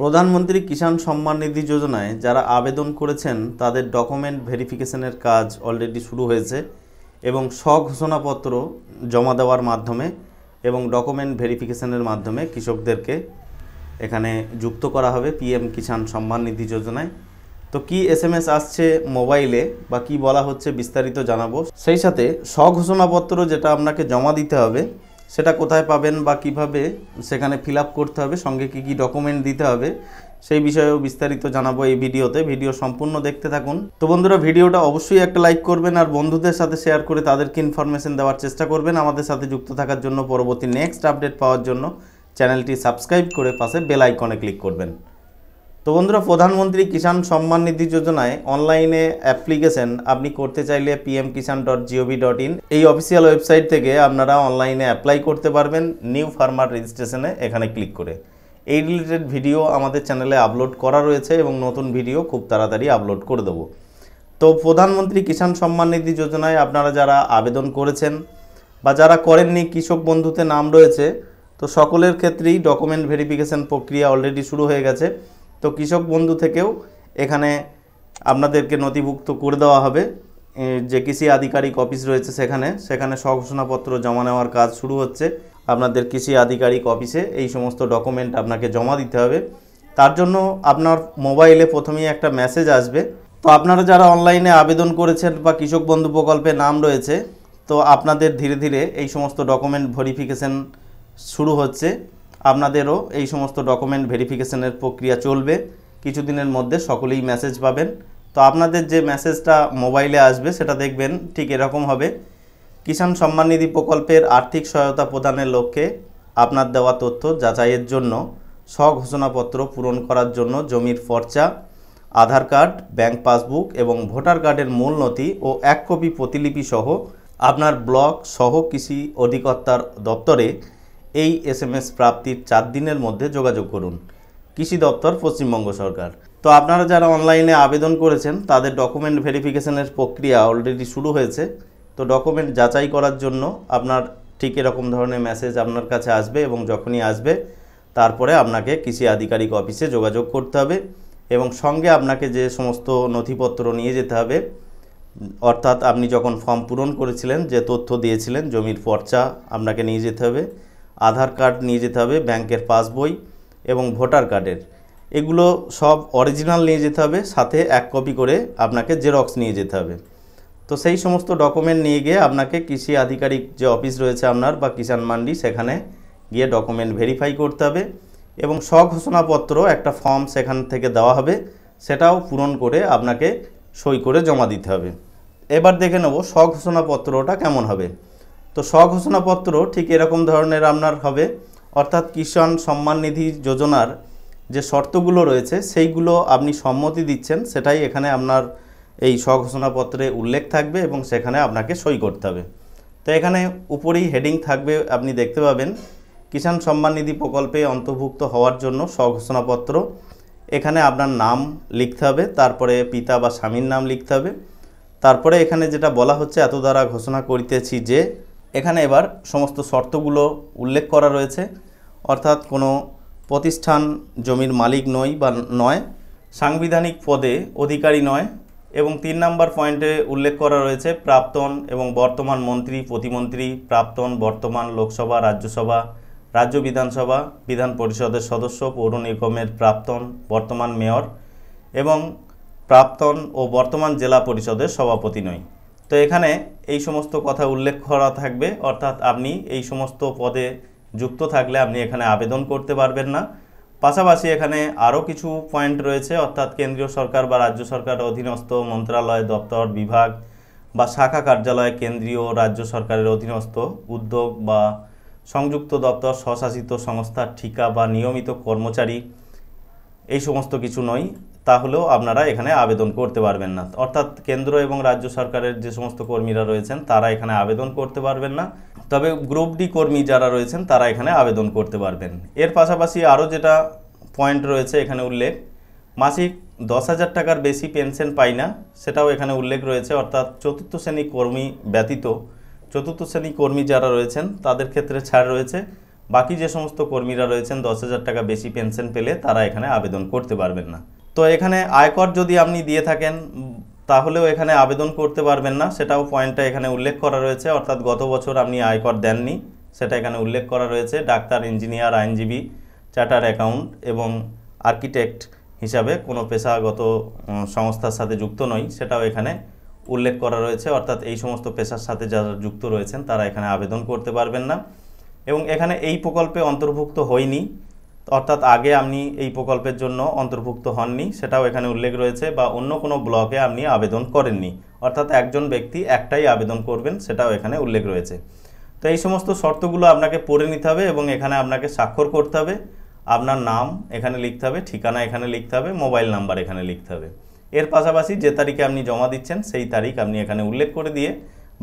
প্রধানমন্ত্রী কিষাণ সম্মান নিধি যোজনায় যারা আবেদন করেছেন তাদের ডকুমেন্ট ভেরিফিকেশনের কাজ অলরেডি শুরু হয়েছে এবং স্বঘোষণাপত্র জমা দেওয়ার মাধ্যমে এবং ডকুমেন্ট ভেরিফিকেশনের মাধ্যমে কৃষকদেরকে এখানে যুক্ত করা হবে পিএম কিষাণ সম্মান নিধি যোজনায় তো কি এসএমএস আসছে মোবাইলে বা কি বলা হচ্ছে বিস্তারিত জানাবো সেই সাথে স্বঘোষণাপত্র যেটা আপনাকে জমা দিতে হবে সেটা কোথায় পাবেন বা কিভাবে সেখানে ফিল করতে হবে সঙ্গে কি কি ডকুমেন্ট দিতে হবে সেই বিষয়েও বিস্তারিত জানাবো এই ভিডিওতে ভিডিও সম্পূর্ণ দেখতে থাকুন তো বন্ধুরা ভিডিওটা অবশ্যই একটা লাইক করবেন আর বন্ধুদের সাথে শেয়ার করে তাদেরকে ইনফরমেশন দেওয়ার চেষ্টা করবেন আমাদের সাথে যুক্ত থাকার জন্য পরবর্তী নেক্সট আপডেট পাওয়ার জন্য চ্যানেলটি সাবস্ক্রাইব করে পাশে বেল আইকনে ক্লিক করবেন তো বন্ধুরা প্রধানমন্ত্রী কিষাণ সম্মান নিধি যোজনায় অনলাইনে অ্যাপ্লিকেশন আপনি করতে চাইলে PM Kisan dot GOV dot in এই অফিসিয়াল ওয়েবসাইট থেকে আপনারা অনলাইনে অ্যাপ্লাই করতে পারবেন নিউ ফার্মার রেজিস্ট্রেশনে এখানে ক্লিক করে এই রিলেটেড ভিডিও আমাদের চ্যানেলে আপলোড করা রয়েছে এবং নতুন ভিডিও খুব তাড়াতাড়ি আপলোড করে দেবো তো প্রধানমন্ত্রী কিষাণ সম্মান নিধি যোজনায় আপনারা যারা আবেদন করেছেন বা যারা করেননি কৃষক বন্ধুতে নাম রয়েছে তো সকলের ক্ষেত্রেই ডকুমেন্ট ভেরিফিকেশন প্রক্রিয়া অলরেডি শুরু হয়ে গেছে তো কৃষক বন্ধু থেকেও এখানে আপনাদেরকে নথিভুক্ত করে দেওয়া হবে যে কৃষি আধিকারিক অফিস রয়েছে সেখানে সেখানে স্বঘোষণাপত্র জমা নেওয়ার কাজ শুরু হচ্ছে আপনাদের কৃষি আধিকারিক অফিসে এই সমস্ত ডকুমেন্ট আপনাকে জমা দিতে হবে তার জন্য আপনার মোবাইলে প্রথমেই একটা মেসেজ আসবে তো আপনারা যারা অনলাইনে আবেদন করেছেন বা কৃষক বন্ধু প্রকল্পে নাম রয়েছে তো আপনাদের ধীরে ধীরে এই সমস্ত ডকুমেন্ট ভেরিফিকেশান শুরু হচ্ছে আপনাদেরও এই সমস্ত ডকুমেন্ট ভেরিফিকেশনের প্রক্রিয়া চলবে কিছুদিনের মধ্যে সকলেই মেসেজ পাবেন তো আপনাদের যে মেসেজটা মোবাইলে আসবে সেটা দেখবেন ঠিক এরকম হবে কিষাণ সম্মান নিধি প্রকল্পের আর্থিক সহায়তা প্রদানের লক্ষ্যে আপনার দেওয়া তথ্য যাচাইয়ের জন্য স্বঘোষণাপত্র পূরণ করার জন্য জমির ফর্চা আধার কার্ড ব্যাংক পাসবুক এবং ভোটার কার্ডের মূল নথি ও এক কপি প্রতিলিপি সহ আপনার ব্লক সহ কৃষি অধিকর্তার দপ্তরে এই এসএমএস প্রাপ্তির চার দিনের মধ্যে যোগাযোগ করুন কৃষি দপ্তর পশ্চিমবঙ্গ সরকার তো আপনারা যারা অনলাইনে আবেদন করেছেন তাদের ডকুমেন্ট ভেরিফিকেশনের প্রক্রিয়া অলরেডি শুরু হয়েছে তো ডকুমেন্ট যাচাই করার জন্য আপনার ঠিক এরকম ধরনের মেসেজ আপনার কাছে আসবে এবং যখনই আসবে তারপরে আপনাকে কৃষি আধিকারিক অফিসে যোগাযোগ করতে হবে এবং সঙ্গে আপনাকে যে সমস্ত নথিপত্র নিয়ে যেতে হবে অর্থাৎ আপনি যখন ফর্ম পূরণ করেছিলেন যে তথ্য দিয়েছিলেন জমির পর্চা আপনাকে নিয়ে যেতে হবে আধার কার্ড নিয়ে যেতে হবে ব্যাংকের পাসবই এবং ভোটার কার্ডের এগুলো সব অরিজিনাল নিয়ে যেতে হবে সাথে এক কপি করে আপনাকে জেরক্স নিয়ে যেতে হবে তো সেই সমস্ত ডকুমেন্ট নিয়ে গিয়ে আপনাকে কৃষি আধিকারিক যে অফিস রয়েছে আপনার বা কিষাণ মান্ডি সেখানে গিয়ে ডকুমেন্ট ভেরিফাই করতে হবে এবং স্বঘোষণাপত্র একটা ফর্ম সেখান থেকে দেওয়া হবে সেটাও পূরণ করে আপনাকে সই করে জমা দিতে হবে এবার দেখে নেব স্বঘোষণাপত্রটা কেমন হবে তো স্বঘোষণাপত্র ঠিক এরকম ধরনের আপনার হবে অর্থাৎ কিষাণ সম্মান নিধি যোজনার যে শর্তগুলো রয়েছে সেইগুলো আপনি সম্মতি দিচ্ছেন সেটাই এখানে আপনার এই স্বঘোষণাপত্রে উল্লেখ থাকবে এবং সেখানে আপনাকে সই করতে হবে তো এখানে উপরেই হেডিং থাকবে আপনি দেখতে পাবেন কিষাণ সম্মান নিধি প্রকল্পে অন্তর্ভুক্ত হওয়ার জন্য স্বঘোষণাপত্র এখানে আপনার নাম লিখতে হবে তারপরে পিতা বা স্বামীর নাম লিখতে হবে তারপরে এখানে যেটা বলা হচ্ছে এত দ্বারা ঘোষণা করিতেছি যে এখানে এবার সমস্ত শর্তগুলো উল্লেখ করা রয়েছে অর্থাৎ কোনো প্রতিষ্ঠান জমির মালিক নই বা নয় সাংবিধানিক পদে অধিকারী নয় এবং তিন নম্বর পয়েন্টে উল্লেখ করা রয়েছে প্রাক্তন এবং বর্তমান মন্ত্রী প্রতিমন্ত্রী প্রাক্তন বর্তমান লোকসভা রাজ্যসভা রাজ্য বিধানসভা বিধান পরিষদের সদস্য পৌর নিগমের প্রাক্তন বর্তমান মেয়র এবং প্রাক্তন ও বর্তমান জেলা পরিষদের সভাপতি নয় তো এখানে এই সমস্ত কথা উল্লেখ করা থাকবে অর্থাৎ আপনি এই সমস্ত পদে যুক্ত থাকলে আপনি এখানে আবেদন করতে পারবেন না পাশাপাশি এখানে আরও কিছু পয়েন্ট রয়েছে অর্থাৎ কেন্দ্রীয় সরকার বা রাজ্য সরকার অধীনস্থ মন্ত্রণালয় দপ্তর বিভাগ বা শাখা কার্যালয় কেন্দ্রীয় রাজ্য সরকারের অধীনস্থ উদ্যোগ বা সংযুক্ত দপ্তর স্বশাসিত সংস্থা ঠিকা বা নিয়মিত কর্মচারী এই সমস্ত কিছু নয় তাহলেও আপনারা এখানে আবেদন করতে পারবেন না অর্থাৎ কেন্দ্র এবং রাজ্য সরকারের যে সমস্ত কর্মীরা রয়েছেন তারা এখানে আবেদন করতে পারবেন না তবে গ্রুপ ডি কর্মী যারা রয়েছেন তারা এখানে আবেদন করতে পারবেন এর পাশাপাশি আরও যেটা পয়েন্ট রয়েছে এখানে উল্লেখ মাসিক দশ হাজার টাকার বেশি পেনশন পাই না সেটাও এখানে উল্লেখ রয়েছে অর্থাৎ চতুর্থ শ্রেণী কর্মী ব্যতীত চতুর্থ শ্রেণী কর্মী যারা রয়েছেন তাদের ক্ষেত্রে ছাড় রয়েছে বাকি যে সমস্ত কর্মীরা রয়েছেন দশ হাজার টাকা বেশি পেনশন পেলে তারা এখানে আবেদন করতে পারবেন না তো এখানে আয়কর যদি আপনি দিয়ে থাকেন তাহলেও এখানে আবেদন করতে পারবেন না সেটাও পয়েন্টটা এখানে উল্লেখ করা রয়েছে অর্থাৎ গত বছর আপনি আয়কর দেননি সেটা এখানে উল্লেখ করা রয়েছে ডাক্তার ইঞ্জিনিয়ার আইনজীবী চার্টার অ্যাকাউন্ট এবং আর্কিটেক্ট হিসাবে কোনো পেশাগত সংস্থার সাথে যুক্ত নই সেটাও এখানে উল্লেখ করা রয়েছে অর্থাৎ এই সমস্ত পেশার সাথে যারা যুক্ত রয়েছেন তারা এখানে আবেদন করতে পারবেন না এবং এখানে এই প্রকল্পে অন্তর্ভুক্ত হয়নি অর্থাৎ আগে আপনি এই প্রকল্পের জন্য অন্তর্ভুক্ত হননি সেটাও এখানে উল্লেখ রয়েছে বা অন্য কোনো ব্লকে আপনি আবেদন করেননি অর্থাৎ একজন ব্যক্তি একটাই আবেদন করবেন সেটাও এখানে উল্লেখ রয়েছে তো এই সমস্ত শর্তগুলো আপনাকে পড়ে নিতে হবে এবং এখানে আপনাকে স্বাক্ষর করতে হবে আপনার নাম এখানে লিখতে হবে ঠিকানা এখানে লিখতে হবে মোবাইল নাম্বার এখানে লিখতে হবে এর পাশাপাশি যে তারিখে আপনি জমা দিচ্ছেন সেই তারিখ আপনি এখানে উল্লেখ করে দিয়ে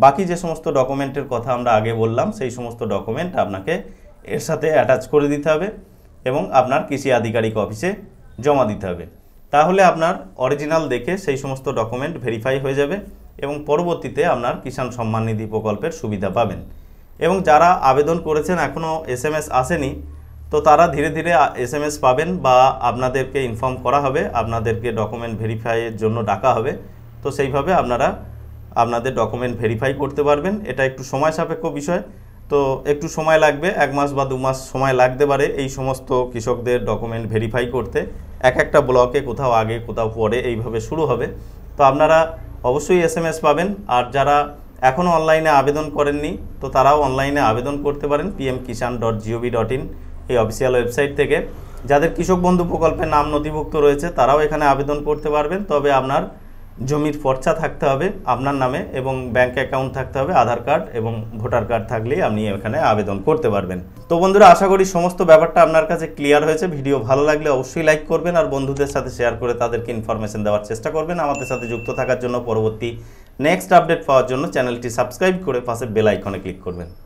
বাকি যে সমস্ত ডকুমেন্টের কথা আমরা আগে বললাম সেই সমস্ত ডকুমেন্ট আপনাকে এর সাথে অ্যাটাচ করে দিতে হবে এবং আপনার কৃষি আধিকারিক অফিসে জমা দিতে হবে তাহলে আপনার অরিজিনাল দেখে সেই সমস্ত ডকুমেন্ট ভেরিফাই হয়ে যাবে এবং পরবর্তীতে আপনার কিষাণ সম্মান নিধি প্রকল্পের সুবিধা পাবেন এবং যারা আবেদন করেছেন এখনও এস এম আসেনি তো তারা ধীরে ধীরে এস এম এস পাবেন বা আপনাদেরকে ইনফর্ম করা হবে আপনাদেরকে ডকুমেন্ট ভেরিফাইয়ের জন্য ডাকা হবে তো সেইভাবে আপনারা আপনাদের ডকুমেন্ট ভেরিফাই করতে পারবেন এটা একটু সময় সাপেক্ষ বিষয় তো একটু সময় লাগবে এক মাস বা দু মাস সময় লাগতে পারে এই সমস্ত কৃষকদের ডকুমেন্ট ভেরিফাই করতে এক একটা ব্লকে কোথাও আগে কোথাও পরে এইভাবে শুরু হবে তো আপনারা অবশ্যই এস পাবেন আর যারা এখনও অনলাইনে আবেদন করেননি তো তারাও অনলাইনে আবেদন করতে পারেন PM Kisan dot GOV dot in এই অফিসিয়াল ওয়েবসাইট থেকে যাদের কৃষক বন্ধু প্রকল্পের নাম নথিভুক্ত রয়েছে তারাও এখানে আবেদন করতে পারবেন তবে আপনার জমির পর্চা থাকতে হবে আপনার নামে এবং ব্যাংক অ্যাকাউন্ট থাকতে হবে আধার কার্ড এবং ভোটার কার্ড থাকলেই আপনি এখানে আবেদন করতে পারবেন তো বন্ধুরা আশা করি সমস্ত ব্যাপারটা আপনার কাছে ক্লিয়ার হয়েছে ভিডিও ভালো লাগলে অবশ্যই লাইক করবেন আর বন্ধুদের সাথে শেয়ার করে তাদেরকে ইনফরমেশন দেওয়ার চেষ্টা করবেন আমাদের সাথে যুক্ত থাকার জন্য পরবর্তী নেক্সট আপডেট পাওয়ার জন্য চ্যানেলটি সাবস্ক্রাইব করে পাশে বেল আইকনে ক্লিক করবেন